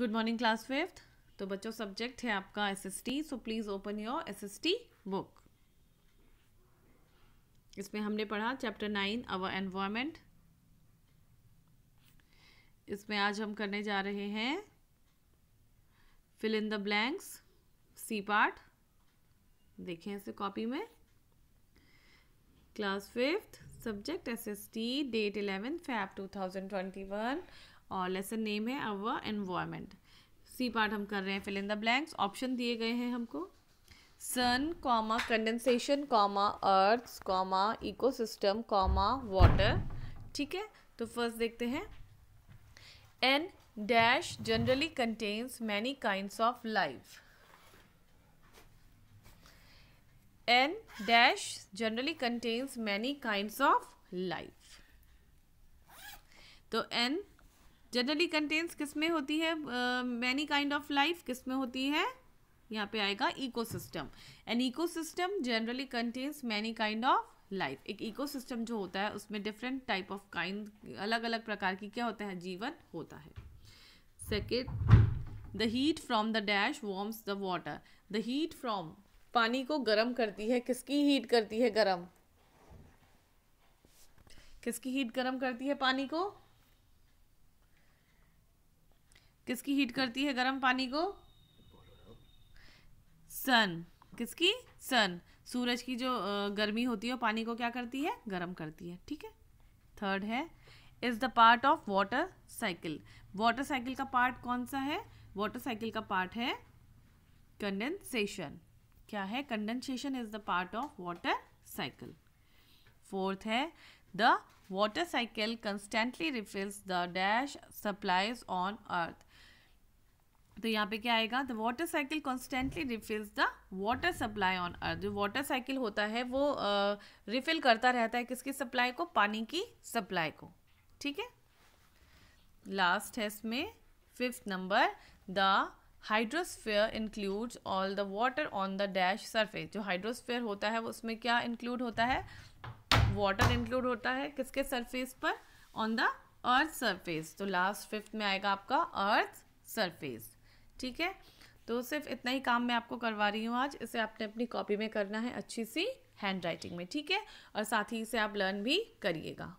good morning class fifth तो बच्चों subject है आपका SST so please open your SST book इसमें हमने पढ़ा चैप्टर नाइन अवर एनवायरमेंट इसमें आज हम करने जा रहे हैं fill in the blanks C part देखें इसे कॉपी में class fifth subject SST date eleventh five two thousand twenty one और लेसन नेम है अव एनवायरमेंट सी पार्ट हम कर रहे हैं fill in the blanks option दिए गए हैं हमको sun comma condensation comma earth comma ecosystem comma water ठीक है तो फर्स्ट देखते हैं an dash generally contains many kind of life N dash generally contains many kind of life तो एन जनरली कंटेंस किस में होती है मैनी काइंड ऑफ लाइफ किस में होती है यहाँ पे आएगा ecosystem and ecosystem generally contains many kind of life एक इकोसिस्टम जो होता है उसमें डिफरेंट टाइप ऑफ काइंड अलग अलग प्रकार की क्या होता है जीवन होता है second the heat from the dash warms the water the heat from पानी को गर्म करती है किसकी हीट करती है गर्म किसकी हीट गर्म करती है पानी को किसकी हीट करती है गर्म पानी को सन किसकी सन सूरज की जो गर्मी होती है पानी को क्या करती है गर्म करती है ठीक है थर्ड है is the part of water cycle water cycle का पार्ट कौन सा है वाटर साइकिल का पार्ट है कंडेंसेशन क्या है condensation is the part of water cycle fourth है the water cycle constantly refills the dash supplies on earth तो यहाँ पे क्या आएगा the water cycle constantly refills the water supply on earth जो वाटर साइकिल होता है वो रिफिल uh, करता रहता है किसकी सप्लाई को पानी की सप्लाई को ठीक है लास्ट है इसमें fifth number the hydrosphere includes all the water on the dash surface जो हाइड्रोस्फेयर होता है उसमें क्या इंक्लूड होता है वाटर इंक्लूड होता है किसके सरफेस पर ऑन द अर्थ सरफेस तो लास्ट फिफ्थ में आएगा आपका अर्थ सरफेस ठीक है तो सिर्फ इतना ही काम मैं आपको करवा रही हूँ आज इसे आपने अपनी कॉपी में करना है अच्छी सी हैंड राइटिंग में ठीक है और साथ ही इसे आप लर्न भी करिएगा